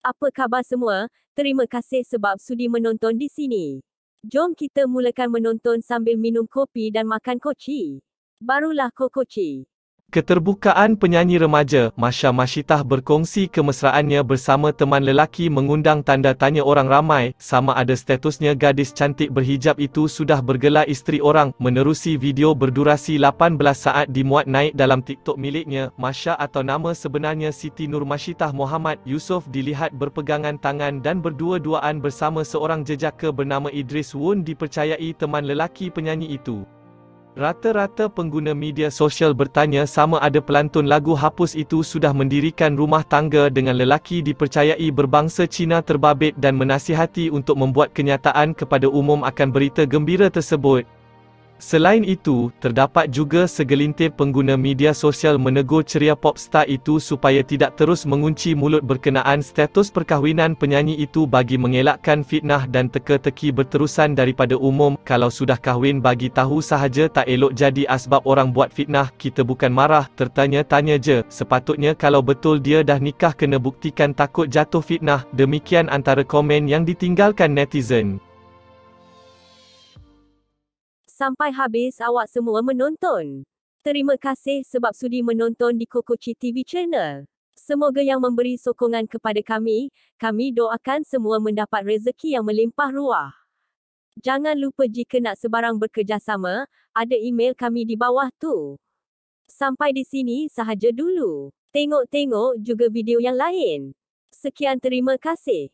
Apa khabar semua? Terima kasih sebab sudi menonton di sini. Jom kita mulakan menonton sambil minum kopi dan makan koci. Barulah kokoci. Keterbukaan penyanyi remaja, Masya Mashitah berkongsi kemesraannya bersama teman lelaki mengundang tanda tanya orang ramai, sama ada statusnya gadis cantik berhijab itu sudah bergelar isteri orang, menerusi video berdurasi 18 saat dimuat naik dalam TikTok miliknya, Masya atau nama sebenarnya Siti Nur Mashitah Muhammad Yusof dilihat berpegangan tangan dan berdua-duaan bersama seorang jejaka bernama Idris Woon dipercayai teman lelaki penyanyi itu. Rata-rata pengguna media sosial bertanya sama ada pelantun lagu hapus itu sudah mendirikan rumah tangga dengan lelaki dipercayai berbangsa Cina terbabit dan menasihati untuk membuat kenyataan kepada umum akan berita gembira tersebut. Selain itu, terdapat juga segelintir pengguna media sosial menegur ceria popstar itu supaya tidak terus mengunci mulut berkenaan status perkahwinan penyanyi itu bagi mengelakkan fitnah dan teka-teki berterusan daripada umum. Kalau sudah kahwin bagi tahu sahaja tak elok jadi asbab orang buat fitnah, kita bukan marah, tertanya-tanya je. Sepatutnya kalau betul dia dah nikah kena buktikan takut jatuh fitnah. Demikian antara komen yang ditinggalkan netizen sampai habis awak semua menonton. Terima kasih sebab sudi menonton di Kokochi TV Channel. Semoga yang memberi sokongan kepada kami, kami doakan semua mendapat rezeki yang melimpah ruah. Jangan lupa jika nak sebarang bekerjasama, ada email kami di bawah tu. Sampai di sini sahaja dulu. Tengok-tengok juga video yang lain. Sekian terima kasih.